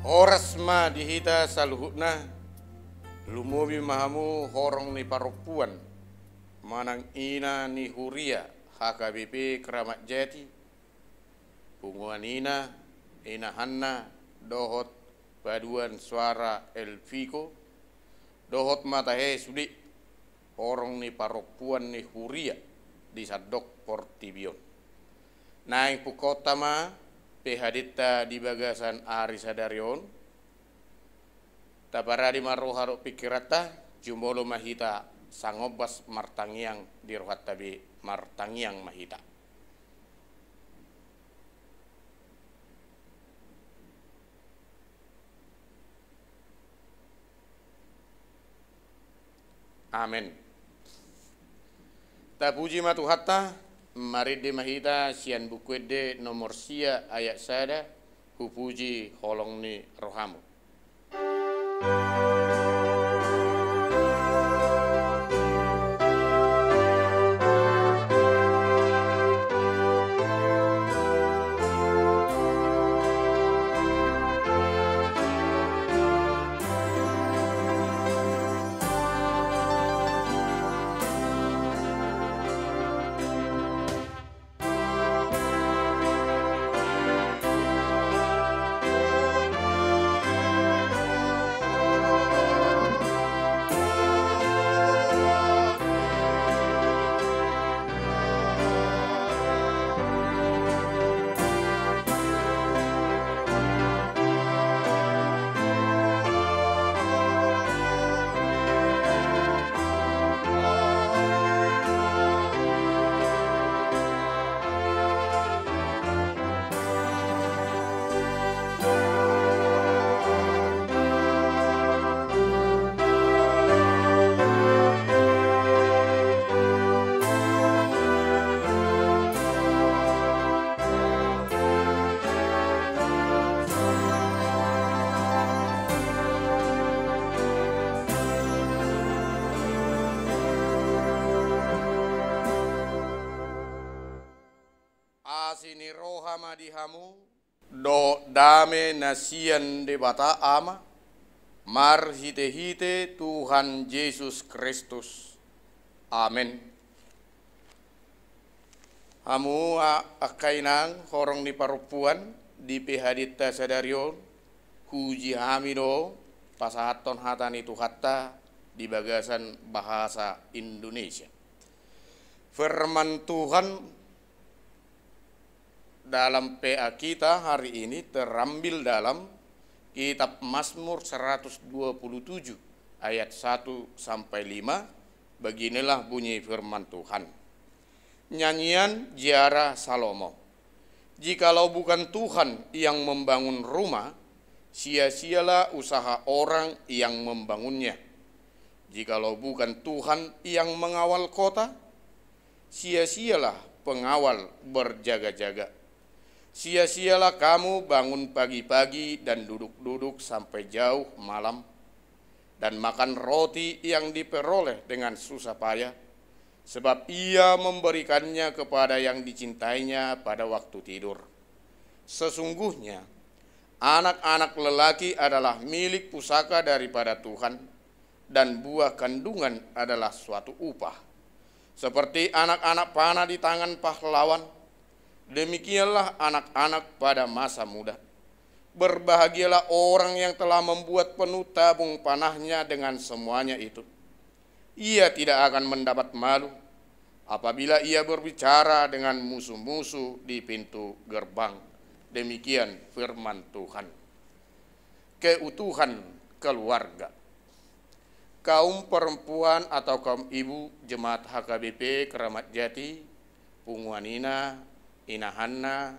Horasma dihita saluhutna lumubi mahamu horong ni parupuan manang ina ni huria HKBP keramat jati punguan ina ina hanna dohot paduan suara elfiko dohot matahe sudi horong ni parupuan ni huria disadok portibion naik pukotama pehaditta di bagasan ari sadarion tabara di marruharu pikirata jumolo mahita sangobas martangiang di ruhat tabi martangiang mahita Amin. Tak puji hatta, Maridih mahita sian bukwede nomor sia ayat sada hupuji holong ni rohamu Kami nasian debata bata ama, mar hite hite Tuhan Yesus Kristus. Amin. Amu akainang horong di parupuan di pihadita sadario huji hamido pasahaton hatani tuhatta di bagasan bahasa Indonesia. Firman Tuhan dalam PA kita hari ini terambil dalam kitab Mazmur 127 ayat 1 sampai 5 beginilah bunyi firman Tuhan nyanyian ziarah Salomo jikalau bukan Tuhan yang membangun rumah sia-sialah usaha orang yang membangunnya jikalau bukan Tuhan yang mengawal kota sia-sialah pengawal berjaga-jaga Sia-sialah kamu bangun pagi-pagi dan duduk-duduk sampai jauh malam dan makan roti yang diperoleh dengan susah payah sebab ia memberikannya kepada yang dicintainya pada waktu tidur. Sesungguhnya anak-anak lelaki adalah milik pusaka daripada Tuhan dan buah kandungan adalah suatu upah. Seperti anak-anak panah di tangan pahlawan, Demikianlah anak-anak pada masa muda. Berbahagialah orang yang telah membuat penuh tabung panahnya dengan semuanya itu. Ia tidak akan mendapat malu apabila ia berbicara dengan musuh-musuh di pintu gerbang. Demikian firman Tuhan. Keutuhan keluarga. Kaum perempuan atau kaum ibu jemaat HKBP Keramat Jati, Punguanina, Inahanna,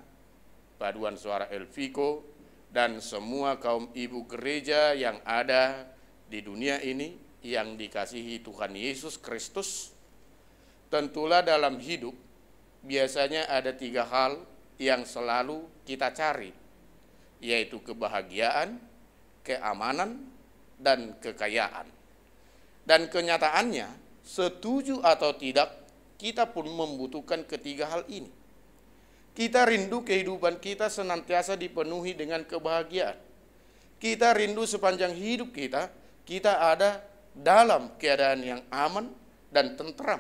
paduan suara Elviko, dan semua kaum ibu gereja yang ada di dunia ini yang dikasihi Tuhan Yesus Kristus, tentulah dalam hidup biasanya ada tiga hal yang selalu kita cari, yaitu kebahagiaan, keamanan, dan kekayaan. Dan kenyataannya, setuju atau tidak, kita pun membutuhkan ketiga hal ini. Kita rindu kehidupan kita senantiasa dipenuhi dengan kebahagiaan. Kita rindu sepanjang hidup kita, kita ada dalam keadaan yang aman dan tentram.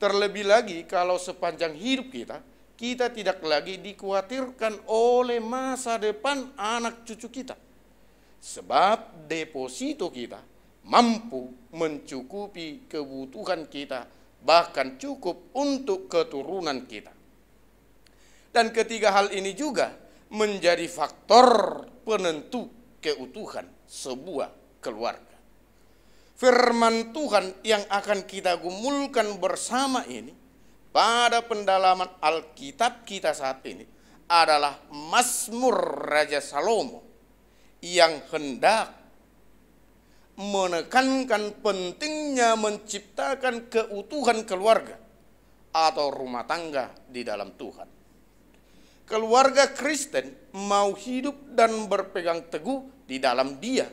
Terlebih lagi kalau sepanjang hidup kita, kita tidak lagi dikhawatirkan oleh masa depan anak cucu kita. Sebab deposito kita mampu mencukupi kebutuhan kita, bahkan cukup untuk keturunan kita. Dan ketiga hal ini juga menjadi faktor penentu keutuhan sebuah keluarga. Firman Tuhan yang akan kita gumulkan bersama ini pada pendalaman Alkitab kita saat ini adalah Mazmur Raja Salomo yang hendak menekankan pentingnya menciptakan keutuhan keluarga atau rumah tangga di dalam Tuhan keluarga Kristen mau hidup dan berpegang teguh di dalam Dia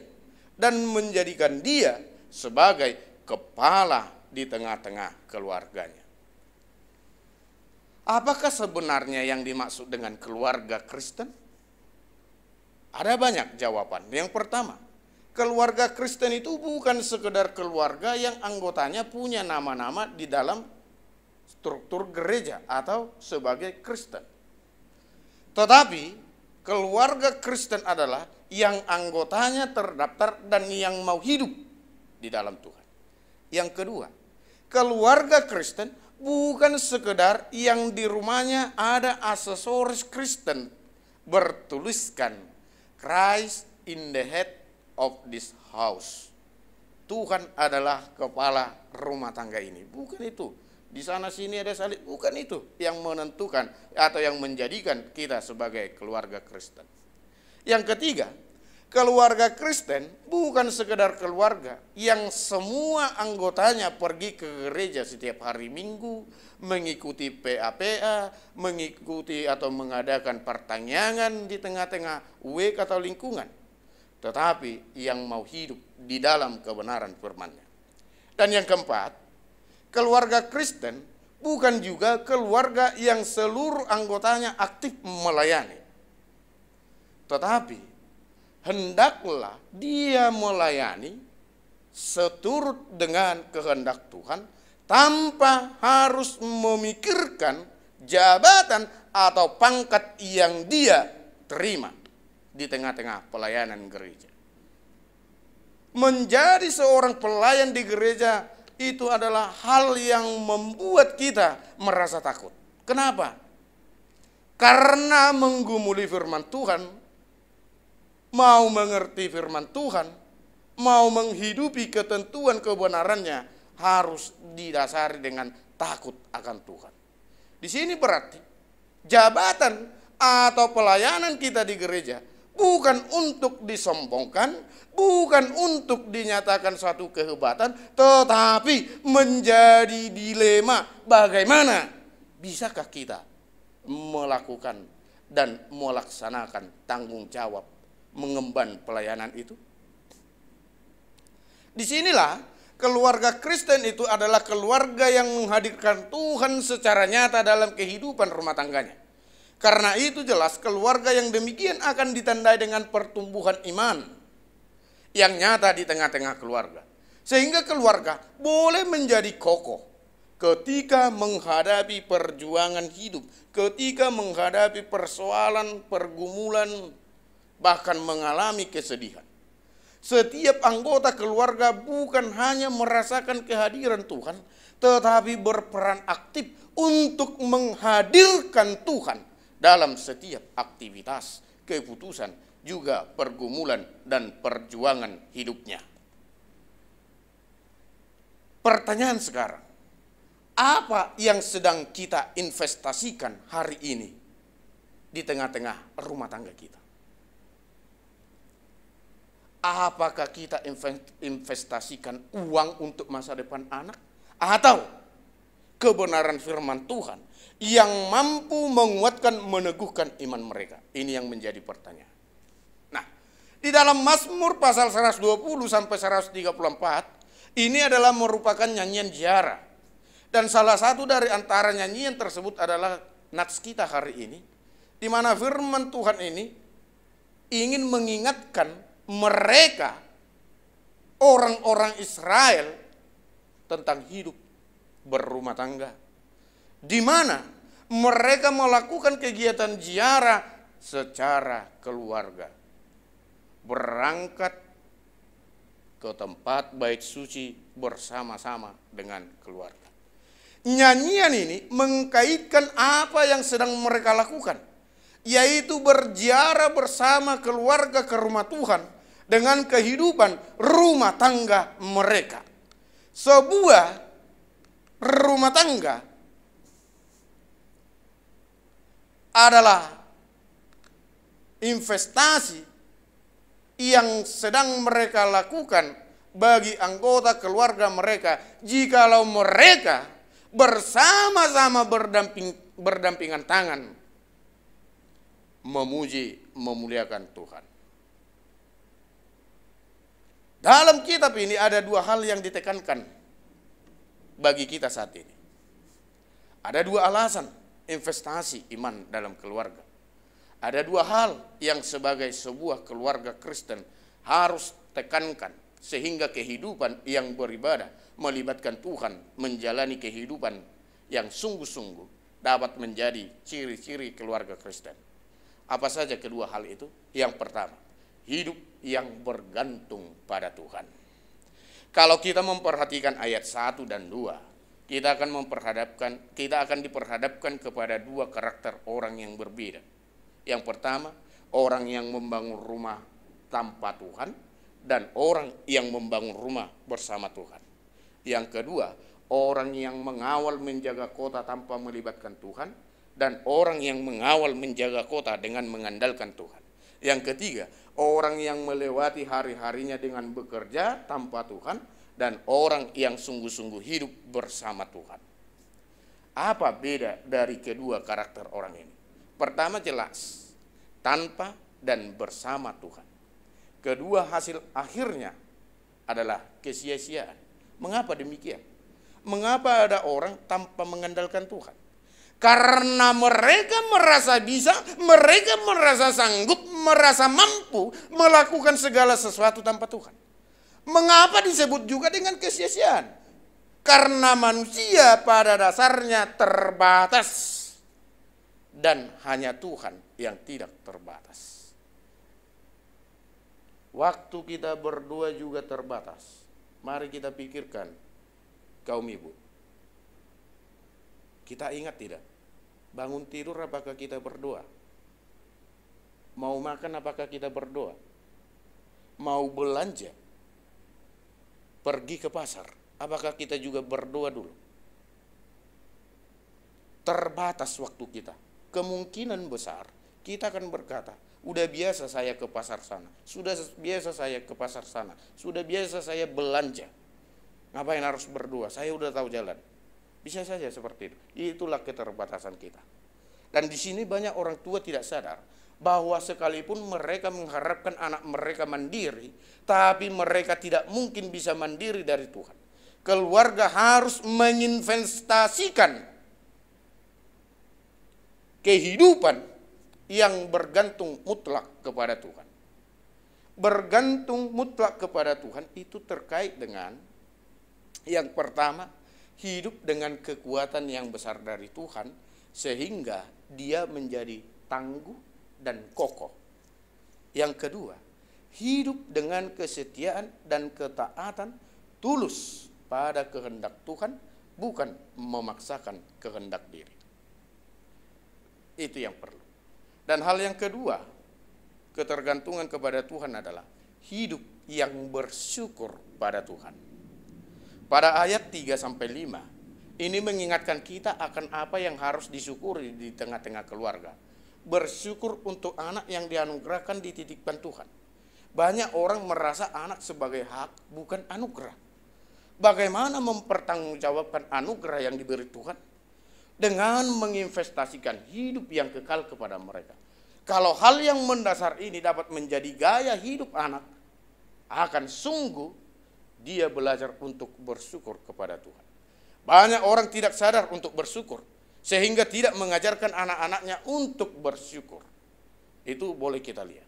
dan menjadikan Dia sebagai kepala di tengah-tengah keluarganya. Apakah sebenarnya yang dimaksud dengan keluarga Kristen? Ada banyak jawaban. Yang pertama, keluarga Kristen itu bukan sekedar keluarga yang anggotanya punya nama-nama di dalam struktur gereja atau sebagai Kristen. Tetapi keluarga Kristen adalah yang anggotanya terdaftar dan yang mau hidup di dalam Tuhan. Yang kedua, keluarga Kristen bukan sekedar yang di rumahnya ada aksesoris Kristen bertuliskan Christ in the head of this house. Tuhan adalah kepala rumah tangga ini. Bukan itu di sana sini ada salib. Bukan itu yang menentukan atau yang menjadikan kita sebagai keluarga Kristen. Yang ketiga, keluarga Kristen bukan sekedar keluarga yang semua anggotanya pergi ke gereja setiap hari Minggu, mengikuti PAPA, mengikuti atau mengadakan pertanyaan di tengah-tengah WK atau lingkungan. Tetapi yang mau hidup di dalam kebenaran firmannya. Dan yang keempat, keluarga Kristen bukan juga keluarga yang seluruh anggotanya aktif melayani. Tetapi hendaklah dia melayani seturut dengan kehendak Tuhan tanpa harus memikirkan jabatan atau pangkat yang dia terima di tengah-tengah pelayanan gereja. Menjadi seorang pelayan di gereja itu adalah hal yang membuat kita merasa takut. Kenapa? Karena menggumuli firman Tuhan, mau mengerti firman Tuhan, mau menghidupi ketentuan kebenarannya harus didasari dengan takut akan Tuhan. Di sini berarti jabatan atau pelayanan kita di gereja bukan untuk disombongkan, bukan untuk dinyatakan suatu kehebatan, tetapi menjadi dilema bagaimana bisakah kita melakukan dan melaksanakan tanggung jawab mengemban pelayanan itu. Disinilah keluarga Kristen itu adalah keluarga yang menghadirkan Tuhan secara nyata dalam kehidupan rumah tangganya. Karena itu jelas keluarga yang demikian akan ditandai dengan pertumbuhan iman yang nyata di tengah-tengah keluarga. Sehingga keluarga boleh menjadi kokoh ketika menghadapi perjuangan hidup, ketika menghadapi persoalan, pergumulan, bahkan mengalami kesedihan. Setiap anggota keluarga bukan hanya merasakan kehadiran Tuhan, tetapi berperan aktif untuk menghadirkan Tuhan dalam setiap aktivitas, keputusan, juga pergumulan dan perjuangan hidupnya. Pertanyaan sekarang, apa yang sedang kita investasikan hari ini di tengah-tengah rumah tangga kita? Apakah kita investasikan uang untuk masa depan anak? Atau kebenaran firman Tuhan yang mampu menguatkan meneguhkan iman mereka. Ini yang menjadi pertanyaan. Nah, di dalam Mazmur pasal 120 sampai 134 ini adalah merupakan nyanyian jara Dan salah satu dari antara nyanyian tersebut adalah nats kita hari ini di mana firman Tuhan ini ingin mengingatkan mereka orang-orang Israel tentang hidup berumah tangga. Di mana mereka melakukan kegiatan ziarah secara keluarga. Berangkat ke tempat bait suci bersama-sama dengan keluarga. Nyanyian ini mengkaitkan apa yang sedang mereka lakukan, yaitu berziarah bersama keluarga ke rumah Tuhan dengan kehidupan rumah tangga mereka. Sebuah rumah tangga adalah investasi yang sedang mereka lakukan bagi anggota keluarga mereka jikalau mereka bersama-sama berdamping, berdampingan tangan memuji memuliakan Tuhan. Dalam kitab ini ada dua hal yang ditekankan bagi kita saat ini. Ada dua alasan investasi iman dalam keluarga. Ada dua hal yang sebagai sebuah keluarga Kristen harus tekankan sehingga kehidupan yang beribadah melibatkan Tuhan menjalani kehidupan yang sungguh-sungguh dapat menjadi ciri-ciri keluarga Kristen. Apa saja kedua hal itu? Yang pertama, hidup yang bergantung pada Tuhan. Kalau kita memperhatikan ayat 1 dan 2, kita akan memperhadapkan kita akan diperhadapkan kepada dua karakter orang yang berbeda. Yang pertama, orang yang membangun rumah tanpa Tuhan dan orang yang membangun rumah bersama Tuhan. Yang kedua, orang yang mengawal menjaga kota tanpa melibatkan Tuhan dan orang yang mengawal menjaga kota dengan mengandalkan Tuhan. Yang ketiga, orang yang melewati hari-harinya dengan bekerja tanpa Tuhan dan orang yang sungguh-sungguh hidup bersama Tuhan. Apa beda dari kedua karakter orang ini? Pertama jelas, tanpa dan bersama Tuhan. Kedua hasil akhirnya adalah kesia-siaan. Mengapa demikian? Mengapa ada orang tanpa mengandalkan Tuhan? Karena mereka merasa bisa, mereka merasa sanggup, merasa mampu melakukan segala sesuatu tanpa Tuhan. Mengapa disebut juga dengan kesia-siaan? Karena manusia pada dasarnya terbatas. Dan hanya Tuhan yang tidak terbatas. Waktu kita berdua juga terbatas. Mari kita pikirkan kaum ibu kita ingat tidak? Bangun tidur apakah kita berdoa? Mau makan apakah kita berdoa? Mau belanja? Pergi ke pasar, apakah kita juga berdoa dulu? Terbatas waktu kita. Kemungkinan besar kita akan berkata, udah biasa saya ke pasar sana, sudah biasa saya ke pasar sana, sudah biasa saya belanja. Ngapain harus berdoa? Saya udah tahu jalan. Bisa saja seperti itu. Itulah keterbatasan kita. Dan di sini banyak orang tua tidak sadar bahwa sekalipun mereka mengharapkan anak mereka mandiri, tapi mereka tidak mungkin bisa mandiri dari Tuhan. Keluarga harus menginvestasikan kehidupan yang bergantung mutlak kepada Tuhan. Bergantung mutlak kepada Tuhan itu terkait dengan yang pertama hidup dengan kekuatan yang besar dari Tuhan sehingga dia menjadi tangguh dan kokoh. Yang kedua, hidup dengan kesetiaan dan ketaatan tulus pada kehendak Tuhan bukan memaksakan kehendak diri. Itu yang perlu. Dan hal yang kedua, ketergantungan kepada Tuhan adalah hidup yang bersyukur pada Tuhan. Pada ayat 3 sampai 5, ini mengingatkan kita akan apa yang harus disyukuri di tengah-tengah keluarga. Bersyukur untuk anak yang dianugerahkan di titipan Tuhan. Banyak orang merasa anak sebagai hak, bukan anugerah. Bagaimana mempertanggungjawabkan anugerah yang diberi Tuhan? Dengan menginvestasikan hidup yang kekal kepada mereka. Kalau hal yang mendasar ini dapat menjadi gaya hidup anak, akan sungguh dia belajar untuk bersyukur kepada Tuhan. Banyak orang tidak sadar untuk bersyukur, sehingga tidak mengajarkan anak-anaknya untuk bersyukur. Itu boleh kita lihat.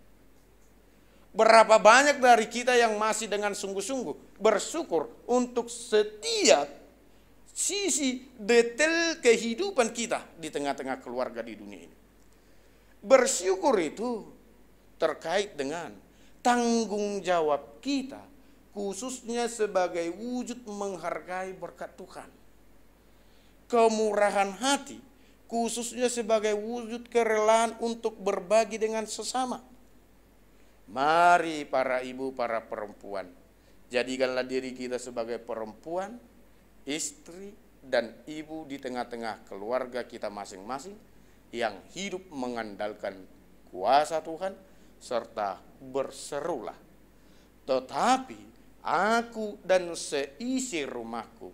Berapa banyak dari kita yang masih dengan sungguh-sungguh bersyukur untuk setiap sisi detail kehidupan kita di tengah-tengah keluarga di dunia ini. Bersyukur itu terkait dengan tanggung jawab kita khususnya sebagai wujud menghargai berkat Tuhan. Kemurahan hati khususnya sebagai wujud kerelaan untuk berbagi dengan sesama. Mari para ibu, para perempuan, jadikanlah diri kita sebagai perempuan, istri, dan ibu di tengah-tengah keluarga kita masing-masing yang hidup mengandalkan kuasa Tuhan serta berserulah. Tetapi aku dan seisi rumahku,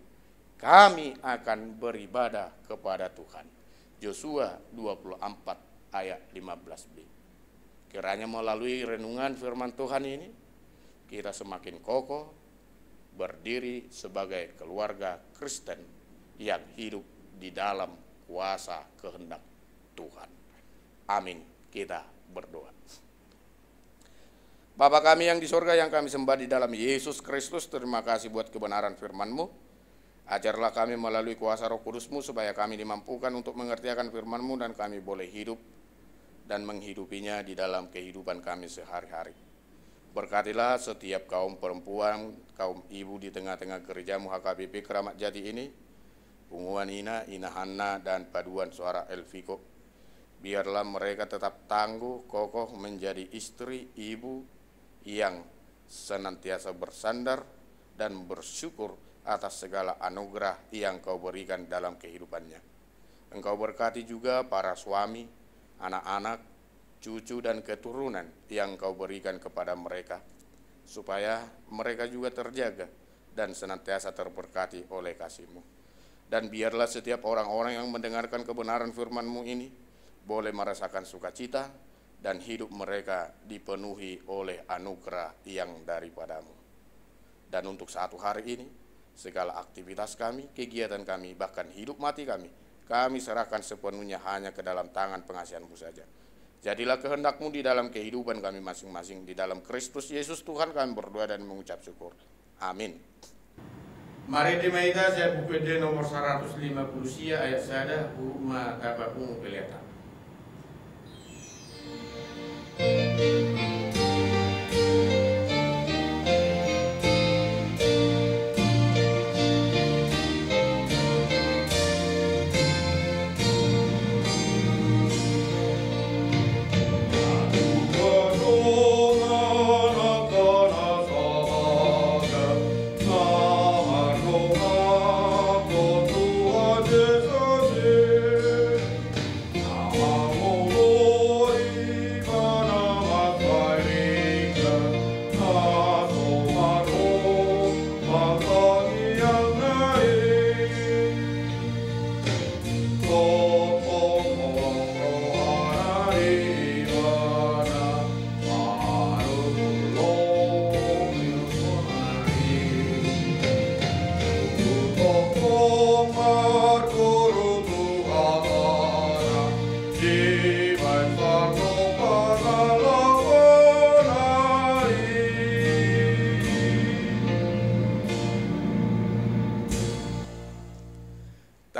kami akan beribadah kepada Tuhan. Yosua 24 ayat 15b. Kiranya melalui renungan firman Tuhan ini, kita semakin kokoh, berdiri sebagai keluarga Kristen yang hidup di dalam kuasa kehendak Tuhan. Amin. Kita berdoa. Bapa kami yang di sorga yang kami sembah di dalam Yesus Kristus, terima kasih buat kebenaran firman-Mu. Ajarlah kami melalui kuasa roh kudus-Mu supaya kami dimampukan untuk mengerti akan firman-Mu dan kami boleh hidup dan menghidupinya di dalam kehidupan kami sehari-hari. Berkatilah setiap kaum perempuan, kaum ibu di tengah-tengah gereja HKBP Keramat Jati ini, Punguan Ina, Ina Hanna, dan paduan suara Elviko. Biarlah mereka tetap tangguh, kokoh menjadi istri, ibu, yang senantiasa bersandar dan bersyukur atas segala anugerah yang kau berikan dalam kehidupannya. Engkau berkati juga para suami, anak-anak, cucu dan keturunan yang kau berikan kepada mereka, supaya mereka juga terjaga dan senantiasa terberkati oleh kasihmu. Dan biarlah setiap orang-orang yang mendengarkan kebenaran firmanmu ini boleh merasakan sukacita, dan hidup mereka dipenuhi oleh anugerah yang daripadamu. Dan untuk satu hari ini, segala aktivitas kami, kegiatan kami, bahkan hidup mati kami, kami serahkan sepenuhnya hanya ke dalam tangan pengasihanmu saja. Jadilah kehendakmu di dalam kehidupan kami masing-masing, di dalam Kristus Yesus Tuhan kami berdoa dan mengucap syukur. Amin. Mari di Maida saya buku D nomor 150 sia ayat ada, hurma tabakung kelihatan.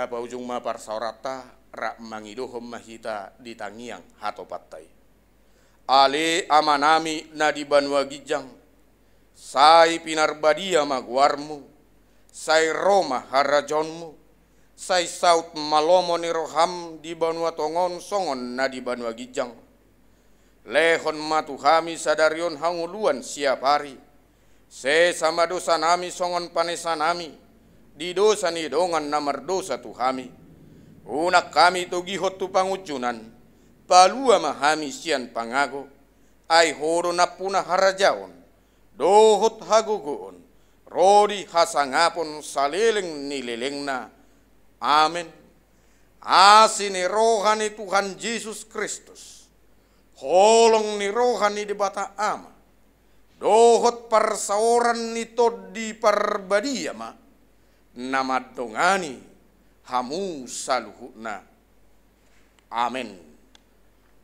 ka ujung ma par saurata ra mangiduhum mahita ditangiang hato pattai. Ale amanami nadiban Gijang. sai pinarbadia maguarmu, sai Roma harajonmu, sai saut malomo niroham di banua tongon songon di banua gijang. Lehon matu kami sadarion hanguluan siap hari, se sama dosa nami songon Panesa Nami. Di dosa ni dongan namar dosa tu kami. Una kami tu gihot tu pangucunan, palua mahami sian pangago, ai horo na puna harajaon, dohot hagugoon, rodi hasangapon saleleng na. Amin. Asini rohani Tuhan Yesus Kristus, holong ni rohani di bata ama, dohot persaoran nito di parbadia mah, namadongani hamu saluhuna Amin.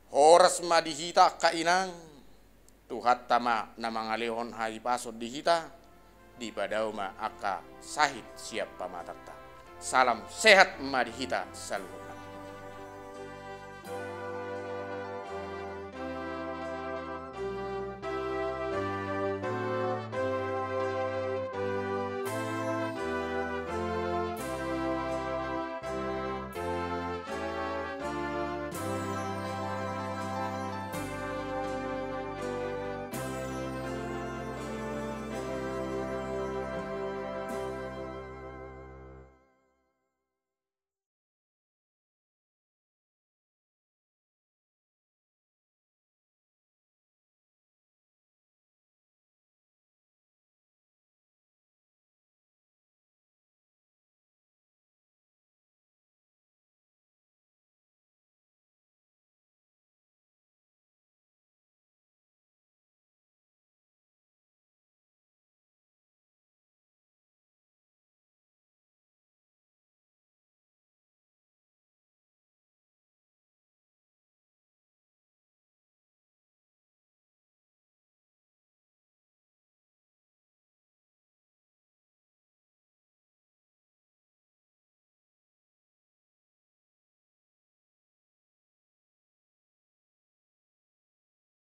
horas madihita kainang tuhat tama namangalehon hari pasod dihita di padau ma aka sahit siap pamatata. salam sehat madihita saluhuna